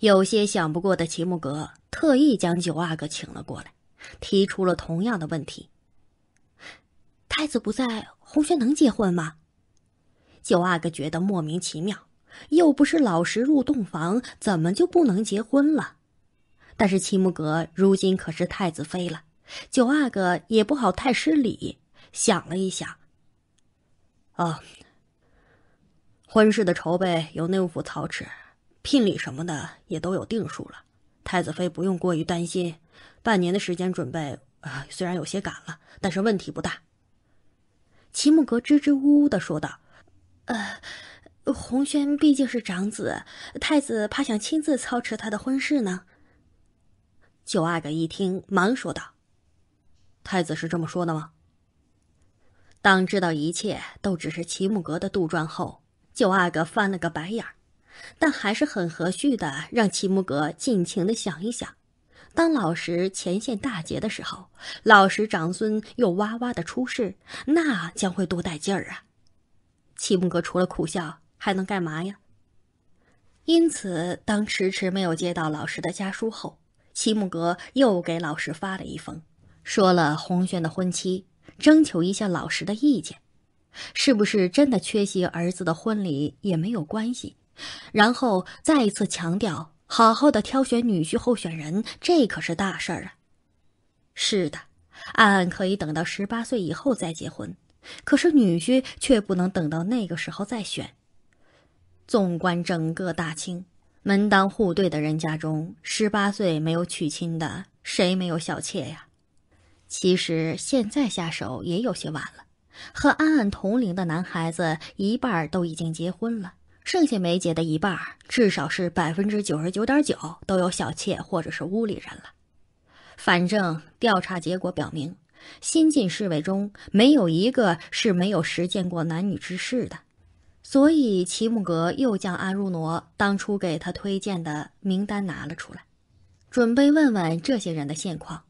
有些想不过的齐木格特意将九阿哥请了过来，提出了同样的问题：“太子不在，红轩能结婚吗？”九阿哥觉得莫名其妙，又不是老实入洞房，怎么就不能结婚了？但是齐木格如今可是太子妃了，九阿哥也不好太失礼。想了一想，哦，婚事的筹备由内务府操持。聘礼什么的也都有定数了，太子妃不用过于担心。半年的时间准备，啊、虽然有些赶了，但是问题不大。齐木格支支吾吾的说道：“呃，洪轩毕竟是长子，太子怕想亲自操持他的婚事呢。”九阿哥一听，忙说道：“太子是这么说的吗？”当知道一切都只是齐木格的杜撰后，九阿哥翻了个白眼儿。但还是很和煦的，让齐木格尽情的想一想。当老石前线大捷的时候，老石长孙又哇哇的出事，那将会多带劲儿啊！齐木格除了苦笑还能干嘛呀？因此，当迟迟没有接到老石的家书后，齐木格又给老石发了一封，说了洪轩的婚期，征求一下老石的意见，是不是真的缺席儿子的婚礼也没有关系。然后再一次强调，好好的挑选女婿候选人，这可是大事儿啊！是的，安安可以等到十八岁以后再结婚，可是女婿却不能等到那个时候再选。纵观整个大清，门当户对的人家中，十八岁没有娶亲的，谁没有小妾呀？其实现在下手也有些晚了，和安安同龄的男孩子，一半都已经结婚了。剩下梅姐的一半，至少是百分之九十九点九都有小妾或者是屋里人了。反正调查结果表明，新进侍卫中没有一个是没有实践过男女之事的。所以齐木格又将阿如罗当初给他推荐的名单拿了出来，准备问问这些人的现况。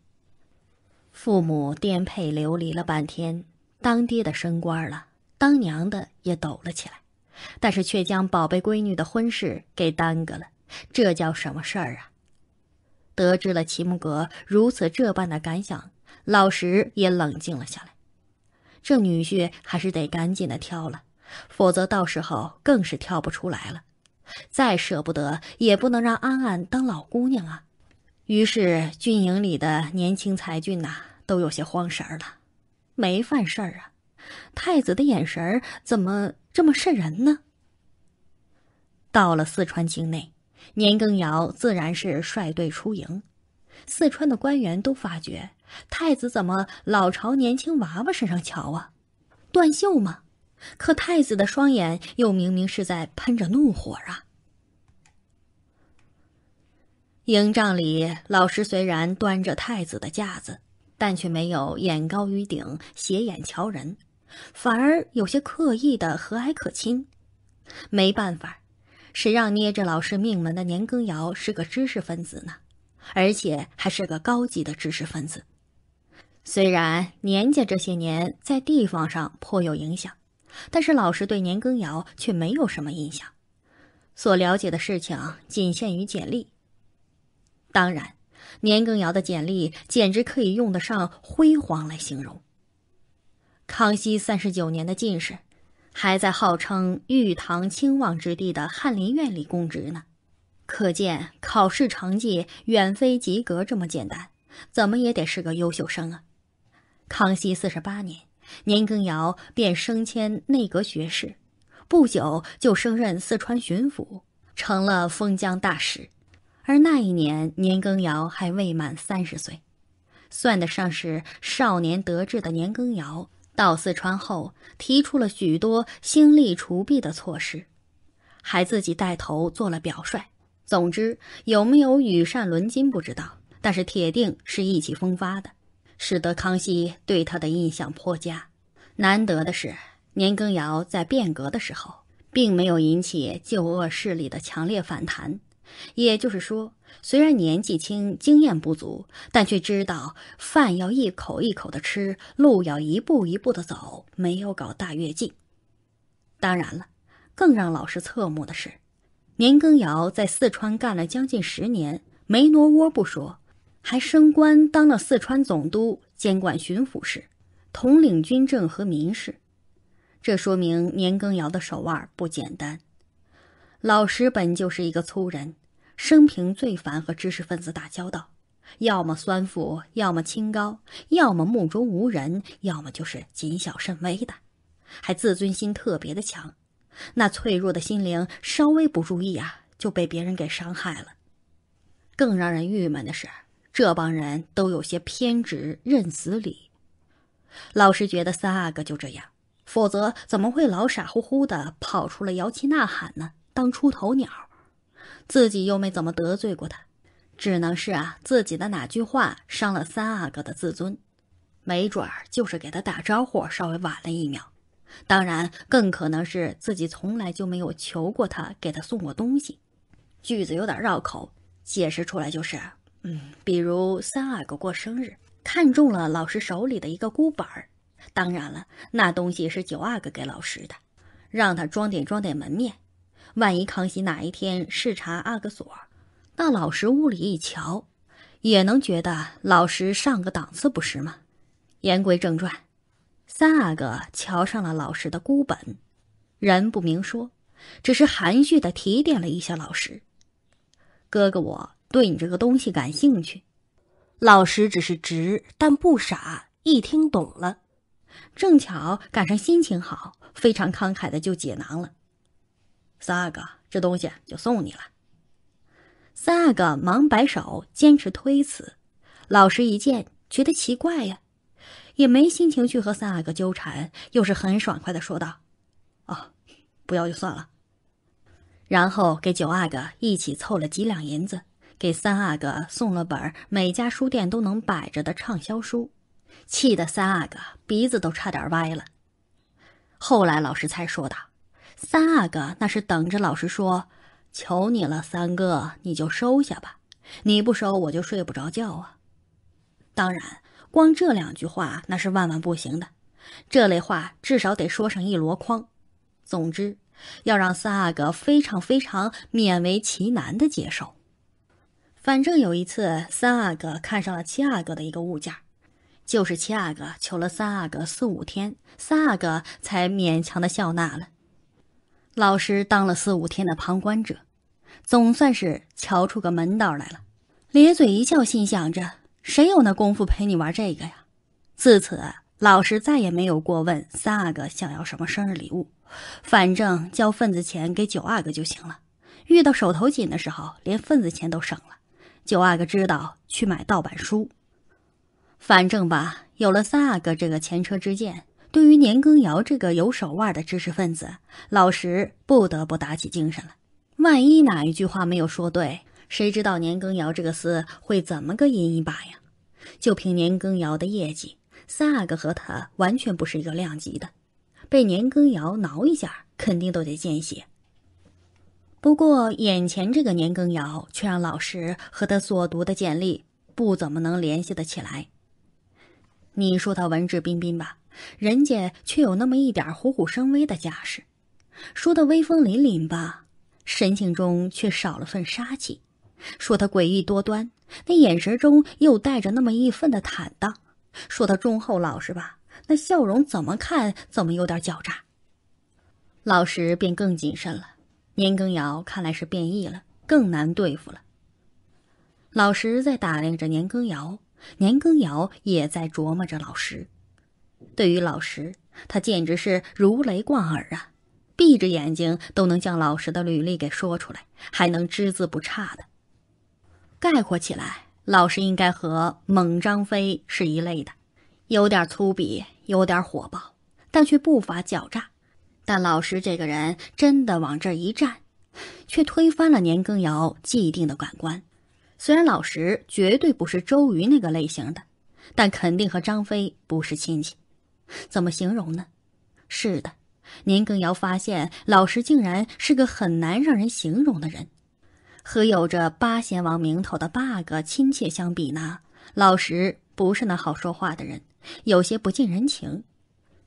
父母颠沛流离了半天，当爹的升官了，当娘的也抖了起来。但是却将宝贝闺女的婚事给耽搁了，这叫什么事儿啊？得知了齐木格如此这般的感想，老石也冷静了下来。这女婿还是得赶紧的挑了，否则到时候更是挑不出来了。再舍不得，也不能让安安当老姑娘啊。于是军营里的年轻才俊呐，都有些慌神儿了。没犯事儿啊？太子的眼神儿怎么这么渗人呢？到了四川境内，年羹尧自然是率队出营。四川的官员都发觉，太子怎么老朝年轻娃娃身上瞧啊？断袖吗？可太子的双眼又明明是在喷着怒火啊！营帐里，老师虽然端着太子的架子，但却没有眼高于顶、斜眼瞧人。反而有些刻意的和蔼可亲。没办法，谁让捏着老师命门的年羹尧是个知识分子呢？而且还是个高级的知识分子。虽然年家这些年在地方上颇有影响，但是老师对年羹尧却没有什么印象，所了解的事情仅限于简历。当然，年羹尧的简历简直可以用得上辉煌来形容。康熙三十九年的进士，还在号称“玉堂清望之地”的翰林院里供职呢。可见考试成绩远非及格这么简单，怎么也得是个优秀生啊！康熙四十八年，年羹尧便升迁内阁学士，不久就升任四川巡抚，成了封疆大吏。而那一年，年羹尧还未满三十岁，算得上是少年得志的年羹尧。到四川后，提出了许多兴利除弊的措施，还自己带头做了表率。总之，有没有羽扇纶巾不知道，但是铁定是意气风发的，使得康熙对他的印象颇佳。难得的是，年羹尧在变革的时候，并没有引起旧恶势力的强烈反弹。也就是说，虽然年纪轻、经验不足，但却知道饭要一口一口的吃，路要一步一步的走，没有搞大跃进。当然了，更让老师侧目的是，年羹尧在四川干了将近十年，没挪窝不说，还升官当了四川总督，兼管巡抚事，统领军政和民事，这说明年羹尧的手腕不简单。老师本就是一个粗人，生平最烦和知识分子打交道，要么酸腐，要么清高，要么目中无人，要么就是谨小慎微的，还自尊心特别的强，那脆弱的心灵稍微不注意啊，就被别人给伤害了。更让人郁闷的是，这帮人都有些偏执，认死理。老师觉得三阿哥就这样，否则怎么会老傻乎乎的跑出来摇旗呐喊呢？当出头鸟，自己又没怎么得罪过他，只能是啊，自己的哪句话伤了三阿哥的自尊，没准儿就是给他打招呼稍微晚了一秒，当然更可能是自己从来就没有求过他，给他送过东西。句子有点绕口，解释出来就是，嗯，比如三阿哥过生日，看中了老师手里的一个孤本儿，当然了，那东西是九阿哥给老师的，让他装点装点门面。万一康熙哪一天视察阿哥所，到老师屋里一瞧，也能觉得老师上个档次不是吗？言归正传，三阿哥瞧上了老师的孤本，人不明说，只是含蓄的提点了一下老师。哥哥，我对你这个东西感兴趣。老师只是直，但不傻，一听懂了，正巧赶上心情好，非常慷慨的就解囊了。三阿哥，这东西就送你了。三阿哥忙摆手，坚持推辞。老师一见，觉得奇怪呀，也没心情去和三阿哥纠缠，又是很爽快的说道：“哦，不要就算了。”然后给九阿哥一起凑了几两银子，给三阿哥送了本每家书店都能摆着的畅销书，气得三阿哥鼻子都差点歪了。后来老师才说道。三阿哥那是等着老实说，求你了，三哥，你就收下吧。你不收我就睡不着觉啊。当然，光这两句话那是万万不行的，这类话至少得说上一箩筐。总之，要让三阿哥非常非常勉为其难的接受。反正有一次，三阿哥看上了七阿哥的一个物件，就是七阿哥求了三阿哥四五天，三阿哥才勉强的笑纳了。老师当了四五天的旁观者，总算是瞧出个门道来了，咧嘴一笑，心想着：谁有那功夫陪你玩这个呀？自此，老师再也没有过问三阿哥想要什么生日礼物，反正交份子钱给九阿哥就行了。遇到手头紧的时候，连份子钱都省了。九阿哥知道去买盗版书，反正吧，有了三阿哥这个前车之鉴。对于年羹尧这个有手腕的知识分子，老石不得不打起精神了。万一哪一句话没有说对，谁知道年羹尧这个厮会怎么个阴一把呀？就凭年羹尧的业绩，三阿哥和他完全不是一个量级的，被年羹尧挠一下，肯定都得见血。不过，眼前这个年羹尧却让老石和他所读的简历不怎么能联系得起来。你说他文质彬彬吧？人家却有那么一点虎虎生威的架势，说他威风凛凛吧，神情中却少了份杀气；说他诡异多端，那眼神中又带着那么一份的坦荡；说他忠厚老实吧，那笑容怎么看怎么有点狡诈。老石便更谨慎了。年羹尧看来是变异了，更难对付了。老石在打量着年羹尧，年羹尧也在琢磨着老石。对于老石，他简直是如雷贯耳啊！闭着眼睛都能将老石的履历给说出来，还能只字不差的。概括起来，老石应该和猛张飞是一类的，有点粗鄙，有点火爆，但却不乏狡诈。但老石这个人真的往这儿一站，却推翻了年羹尧既定的感官。虽然老石绝对不是周瑜那个类型的，但肯定和张飞不是亲戚。怎么形容呢？是的，年羹尧发现老石竟然是个很难让人形容的人。和有着八贤王名头的八阿哥亲切相比呢，老石不是那好说话的人，有些不近人情。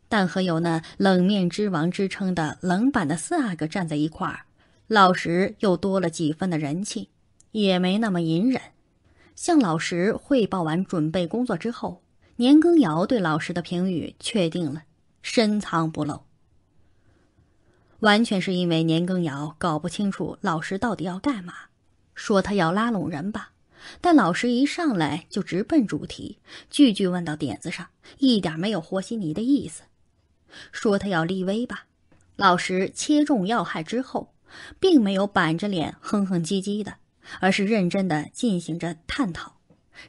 但和有那冷面之王之称的冷板的四阿哥站在一块儿，老石又多了几分的人气，也没那么隐忍。向老石汇报完准备工作之后。年羹尧对老师的评语，确定了深藏不露，完全是因为年羹尧搞不清楚老师到底要干嘛。说他要拉拢人吧，但老师一上来就直奔主题，句句问到点子上，一点没有和稀泥的意思。说他要立威吧，老师切中要害之后，并没有板着脸哼哼唧唧的，而是认真的进行着探讨，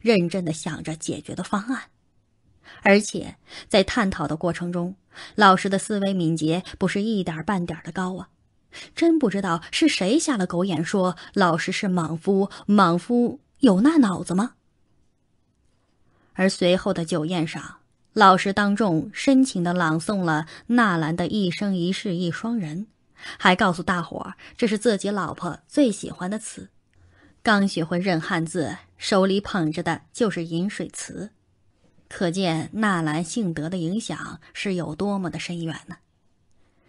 认真的想着解决的方案。而且在探讨的过程中，老师的思维敏捷不是一点半点的高啊！真不知道是谁瞎了狗眼，说老师是莽夫，莽夫有那脑子吗？而随后的酒宴上，老师当众深情地朗诵了纳兰的一生一世一双人，还告诉大伙儿这是自己老婆最喜欢的词，刚学会认汉字，手里捧着的就是《饮水词》。可见纳兰性德的影响是有多么的深远呢？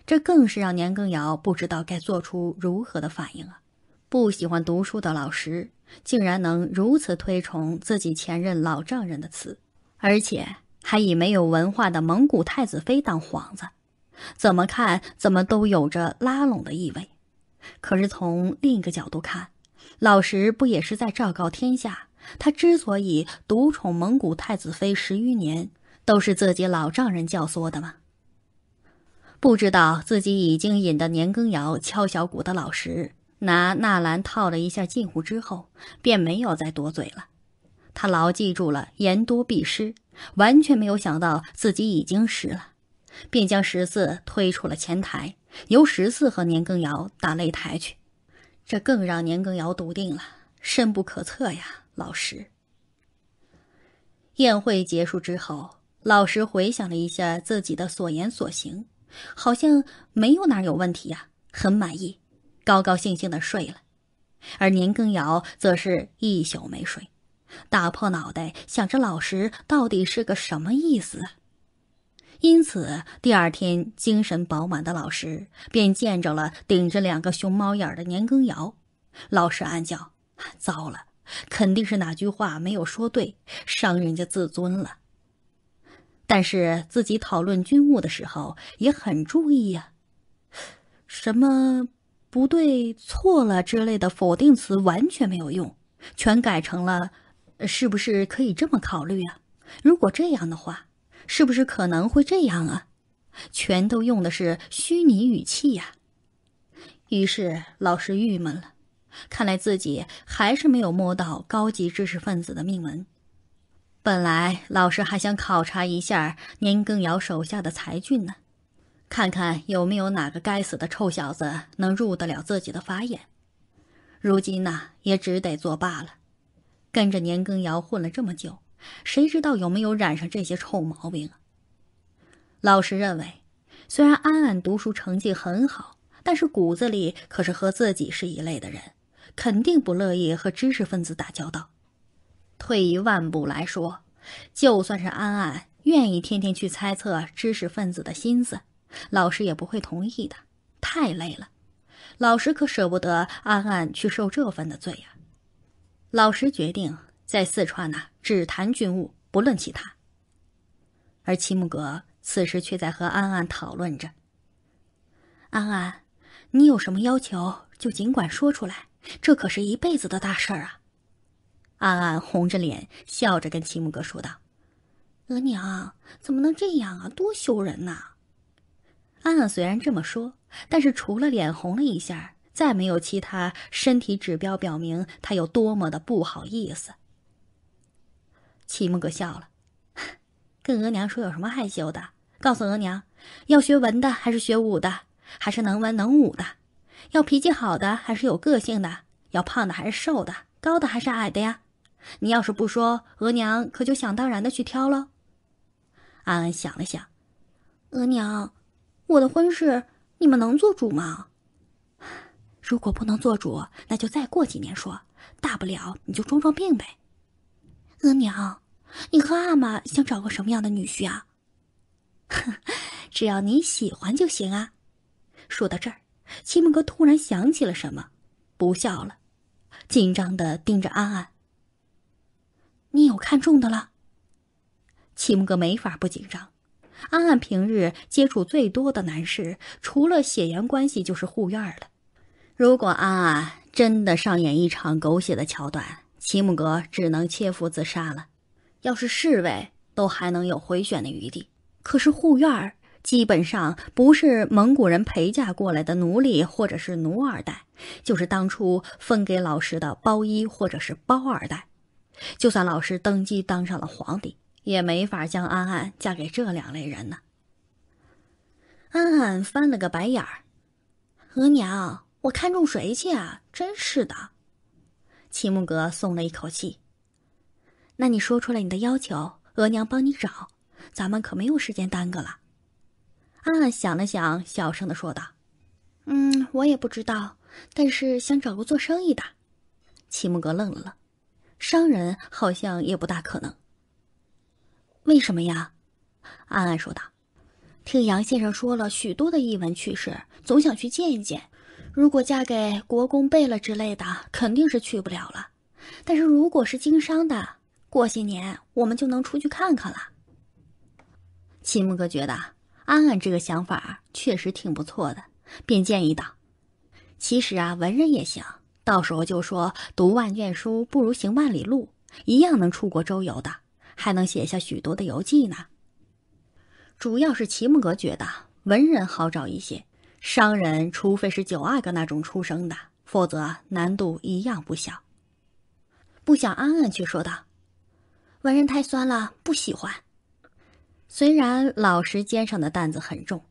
这更是让年羹尧不知道该做出如何的反应啊！不喜欢读书的老石，竟然能如此推崇自己前任老丈人的词，而且还以没有文化的蒙古太子妃当幌子，怎么看怎么都有着拉拢的意味。可是从另一个角度看，老石不也是在昭告天下？他之所以独宠蒙古太子妃十余年，都是自己老丈人教唆的吗？不知道自己已经引得年羹尧敲小鼓的老石拿纳兰套了一下近乎之后，便没有再多嘴了。他牢记住了言多必失，完全没有想到自己已经失了，便将十四推出了前台，由十四和年羹尧打擂台去。这更让年羹尧笃定了深不可测呀。老师。宴会结束之后，老师回想了一下自己的所言所行，好像没有哪有问题呀，很满意，高高兴兴的睡了。而年羹尧则是一宿没睡，打破脑袋想着老师到底是个什么意思。因此，第二天精神饱满的老师便见着了顶着两个熊猫眼的年羹尧。老师暗叫糟了。肯定是哪句话没有说对，伤人家自尊了。但是自己讨论军务的时候也很注意呀，什么不对、错了之类的否定词完全没有用，全改成了“是不是可以这么考虑啊？”如果这样的话，是不是可能会这样啊？全都用的是虚拟语气呀。于是老师郁闷了。看来自己还是没有摸到高级知识分子的命门。本来老师还想考察一下年羹尧手下的才俊呢，看看有没有哪个该死的臭小子能入得了自己的法眼。如今呢，也只得作罢了。跟着年羹尧混了这么久，谁知道有没有染上这些臭毛病？老师认为，虽然安安读书成绩很好，但是骨子里可是和自己是一类的人。肯定不乐意和知识分子打交道。退一万步来说，就算是安安愿意天天去猜测知识分子的心思，老师也不会同意的。太累了，老师可舍不得安安去受这份的罪呀。老师决定在四川呢，只谈军务，不论其他。而齐木格此时却在和安安讨论着：“安安，你有什么要求，就尽管说出来。”这可是一辈子的大事儿啊！安安红着脸笑着跟齐木哥说道：“额娘怎么能这样啊？多羞人呐！”安安虽然这么说，但是除了脸红了一下，再没有其他身体指标表明她有多么的不好意思。齐木哥笑了：“ 跟额娘说有什么害羞的？告诉额娘，要学文的，还是学武的，还是能文能武的？”要脾气好的还是有个性的？要胖的还是瘦的？高的还是矮的呀？你要是不说，额娘可就想当然的去挑喽。安安想了想，额娘，我的婚事你们能做主吗？如果不能做主，那就再过几年说，大不了你就装装病呗。额娘，你和阿玛想找个什么样的女婿啊？哼，只要你喜欢就行啊。说到这儿。齐木哥突然想起了什么，不笑了，紧张地盯着安安。你有看中的了？齐木哥没法不紧张。安安平日接触最多的男士，除了血缘关系就是护院了。如果安安真的上演一场狗血的桥段，齐木哥只能切腹自杀了。要是侍卫都还能有回旋的余地，可是护院儿。基本上不是蒙古人陪嫁过来的奴隶，或者是奴二代，就是当初分给老师的包一或者是包二代。就算老师登基当上了皇帝，也没法将安安嫁给这两类人呢。安安翻了个白眼儿：“额娘，我看中谁去啊？真是的。”齐木格松了一口气：“那你说出来你的要求，额娘帮你找。咱们可没有时间耽搁了。”暗暗想了想，小声的说道：“嗯，我也不知道，但是想找个做生意的。”齐木格愣了愣，商人好像也不大可能。为什么呀？暗暗说道：“听杨先生说了许多的异闻趣事，总想去见一见。如果嫁给国公贝勒之类的，肯定是去不了了。但是如果是经商的，过些年我们就能出去看看了。”齐木格觉得。安安这个想法确实挺不错的，便建议道：“其实啊，文人也行，到时候就说读万卷书不如行万里路，一样能出国周游的，还能写下许多的游记呢。”主要是齐木格觉得文人好找一些，商人除非是九阿哥那种出生的，否则难度一样不小。不想安安却说道：“文人太酸了，不喜欢。”虽然老师肩上的担子很重，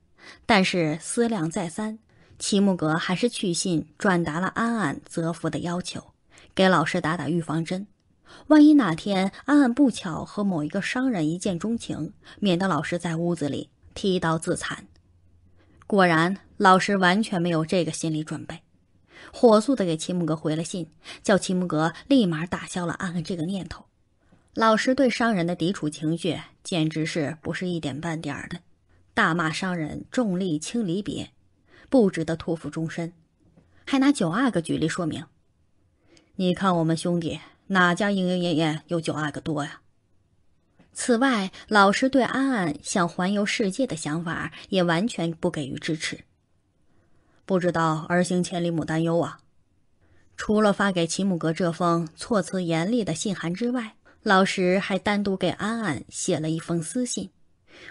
但是思量再三，齐木格还是去信转达了安安择夫的要求，给老师打打预防针。万一哪天安安不巧和某一个商人一见钟情，免得老师在屋子里提刀自残。果然，老师完全没有这个心理准备，火速的给齐木格回了信，叫齐木格立马打消了安安这个念头。老师对商人的抵触情绪简直是不是一点半点儿的，大骂商人重利轻离别，不值得托付终身，还拿九阿哥举例说明。你看我们兄弟哪家营营爷爷有九阿哥多呀？此外，老师对安安想环游世界的想法也完全不给予支持。不知道儿行千里母担忧啊。除了发给齐母格这封措辞严厉的信函之外，老石还单独给安安写了一封私信，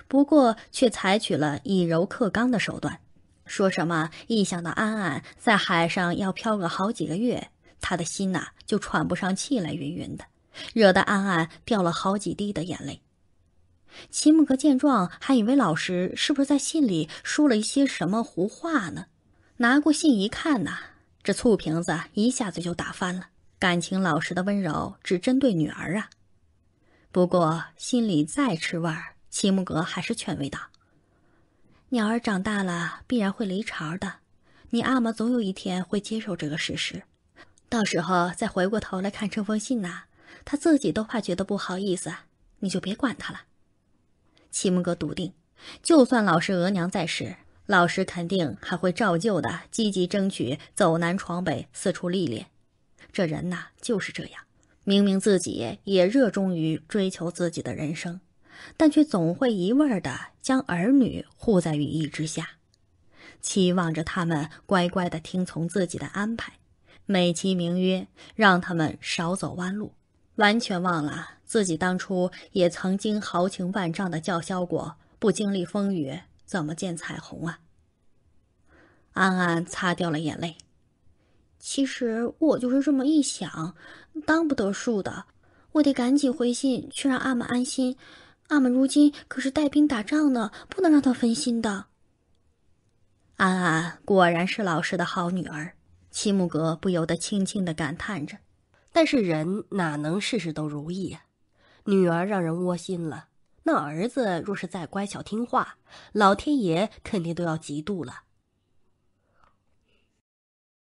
不过却采取了以柔克刚的手段，说什么一想到安安在海上要漂个好几个月，他的心呐就喘不上气来，云云的，惹得安安掉了好几滴的眼泪。齐木格见状，还以为老石是不是在信里说了一些什么胡话呢？拿过信一看呐，这醋瓶子一下子就打翻了。感情老师的温柔只针对女儿啊！不过心里再吃味儿，齐木格还是劝慰道：“鸟儿长大了必然会离巢的，你阿玛总有一天会接受这个事实。到时候再回过头来看这封信呐，他自己都怕觉得不好意思。你就别管他了。”齐木格笃定，就算老师额娘在世，老师肯定还会照旧的积极争取，走南闯北，四处历练。这人呐，就是这样。明明自己也热衷于追求自己的人生，但却总会一味儿将儿女护在羽翼之下，期望着他们乖乖的听从自己的安排，美其名曰让他们少走弯路，完全忘了自己当初也曾经豪情万丈的叫嚣过：“不经历风雨，怎么见彩虹啊？”安安擦掉了眼泪。其实我就是这么一想，当不得数的。我得赶紧回信去让阿玛安心。阿玛如今可是带兵打仗呢，不能让他分心的。安安果然是老师的好女儿，齐木格不由得轻轻的感叹着。但是人哪能事事都如意呀？女儿让人窝心了，那儿子若是再乖巧听话，老天爷肯定都要嫉妒了。